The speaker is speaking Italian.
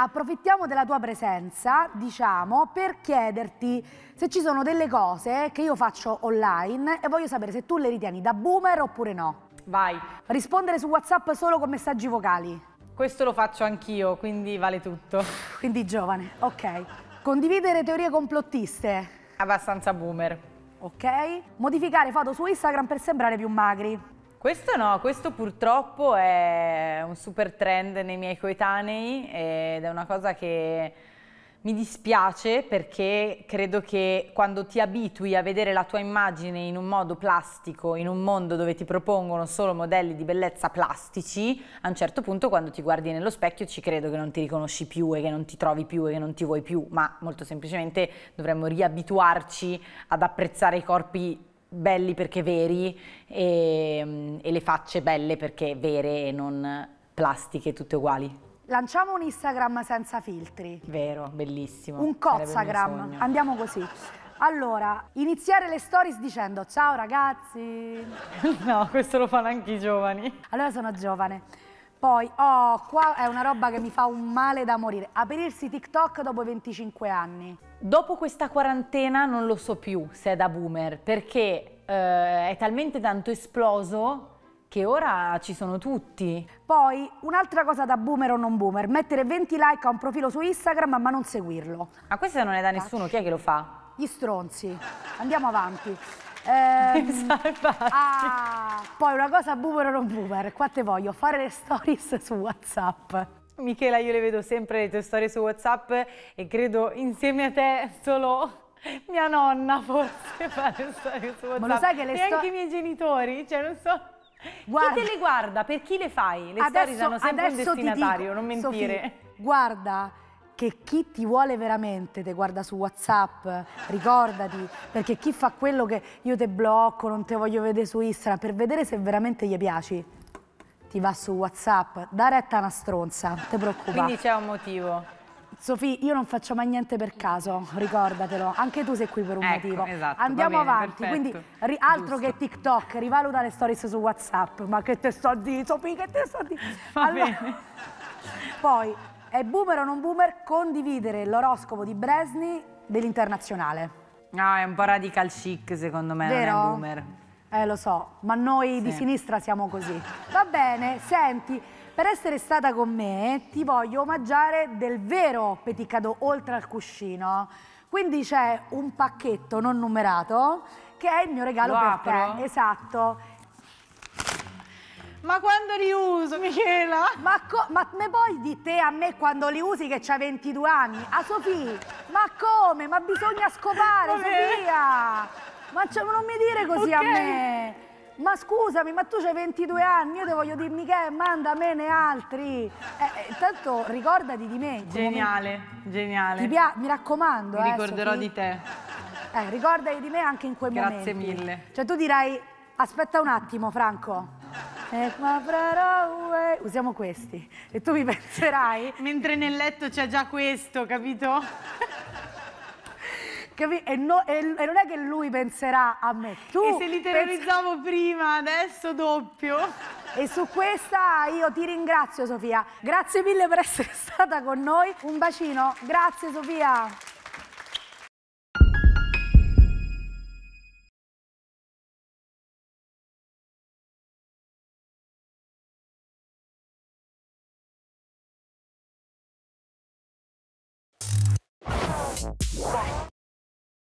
approfittiamo della tua presenza, diciamo, per chiederti se ci sono delle cose che io faccio online e voglio sapere se tu le ritieni da boomer oppure no. Vai. Rispondere su WhatsApp solo con messaggi vocali. Questo lo faccio anch'io, quindi vale tutto. Quindi giovane, ok. Condividere teorie complottiste. Abbastanza boomer. Ok. Modificare foto su Instagram per sembrare più magri. Questo no, questo purtroppo è un super trend nei miei coetanei ed è una cosa che mi dispiace perché credo che quando ti abitui a vedere la tua immagine in un modo plastico, in un mondo dove ti propongono solo modelli di bellezza plastici, a un certo punto quando ti guardi nello specchio ci credo che non ti riconosci più e che non ti trovi più e che non ti vuoi più, ma molto semplicemente dovremmo riabituarci ad apprezzare i corpi belli perché veri e, ehm, e le facce belle perché vere e non plastiche tutte uguali. Lanciamo un Instagram senza filtri. Vero, bellissimo. Un Cozzagram. Andiamo così. Allora, iniziare le stories dicendo ciao ragazzi. No, questo lo fanno anche i giovani. Allora sono giovane. Poi, oh, qua è una roba che mi fa un male da morire. Aprirsi TikTok dopo 25 anni. Dopo questa quarantena non lo so più se è da boomer, perché eh, è talmente tanto esploso che ora ci sono tutti. Poi, un'altra cosa da boomer o non boomer, mettere 20 like a un profilo su Instagram ma non seguirlo. Ma questo non è da nessuno, chi è che lo fa? Gli stronzi. Andiamo avanti. Ehm, ah, poi una cosa boomer o non boomer, qua te voglio fare le stories su Whatsapp. Michela, io le vedo sempre le tue storie su Whatsapp e credo insieme a te solo mia nonna forse fa le storie su WhatsApp. Ma lo sai che le E anche i miei genitori, cioè non so... Guarda. Chi te le guarda? Per chi le fai? Le adesso, stories hanno sempre un destinatario, dico, non mentire. Sofì, guarda che chi ti vuole veramente ti guarda su Whatsapp, ricordati, perché chi fa quello che io te blocco, non te voglio vedere su Instagram, per vedere se veramente gli piaci, ti va su Whatsapp, da retta a una stronza, non ti preoccupare. Quindi c'è un motivo. Sofì, io non faccio mai niente per caso, ricordatelo. Anche tu sei qui per un ecco, motivo. Esatto, Andiamo bene, avanti, perfetto. quindi altro Giusto. che TikTok, rivaluta le stories su WhatsApp. Ma che te sto di, Sofì, che te sto di. Allora, poi è boomer o non boomer condividere l'oroscopo di Bresni dell'internazionale? No, è un po' radical chic secondo me, Vero? non è boomer. Eh, lo so, ma noi sì. di sinistra siamo così. Va bene, senti, per essere stata con me ti voglio omaggiare del vero petit oltre al cuscino. Quindi c'è un pacchetto non numerato che è il mio regalo lo per apro. te. Esatto ma quando li uso, Michela? Ma, ma me poi di te a me quando li usi che c'ha 22 anni? A Sofì, ma come? Ma bisogna scopare, Sofia! Ma non mi dire così okay. a me! Ma scusami, ma tu hai 22 anni, io ti voglio dirmi che mandamene altri. Eh, eh, tanto ricordati di me. Geniale, mi... geniale. mi raccomando. Mi eh, ricorderò Sofì. di te. Eh, ricordati di me anche in quei Grazie momento. Grazie mille. Cioè tu dirai, aspetta un attimo Franco, eh, Usiamo questi. E tu mi penserai... Mentre nel letto c'è già questo, capito? E, no, e, e, non è che lui penserà a me. Tu e se li terrorizzavo pensi... prima, adesso doppio. E su questa io ti ringrazio Sofia. Grazie mille per essere stata con noi. Un bacino. Grazie Sofia.